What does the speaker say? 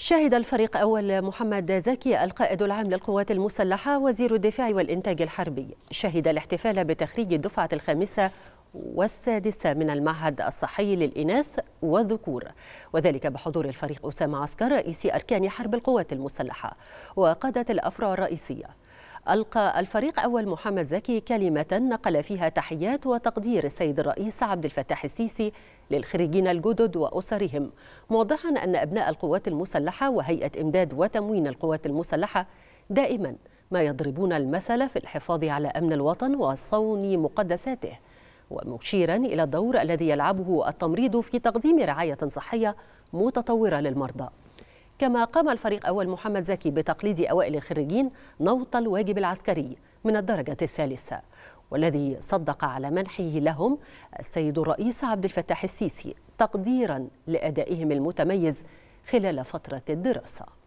شهد الفريق أول محمد زكي القائد العام للقوات المسلحة وزير الدفاع والإنتاج الحربي شهد الاحتفال بتخريج الدفعة الخامسة والسادسة من المعهد الصحي للإناث والذكور وذلك بحضور الفريق أسامة عسكر رئيس أركان حرب القوات المسلحة وقادة الأفرع الرئيسية ألقى الفريق أول محمد زكي كلمة نقل فيها تحيات وتقدير السيد الرئيس عبد الفتاح السيسي للخريجين الجدد وأسرهم موضحا أن أبناء القوات المسلحة وهيئة إمداد وتموين القوات المسلحة دائما ما يضربون المثل في الحفاظ على أمن الوطن وصون مقدساته ومشيرا إلى الدور الذي يلعبه التمريض في تقديم رعاية صحية متطورة للمرضى كما قام الفريق أول محمد زكي بتقليد أوائل الخريجين نوط الواجب العسكري من الدرجة الثالثة والذي صدق على منحه لهم السيد الرئيس عبد الفتاح السيسي تقديرا لأدائهم المتميز خلال فترة الدراسة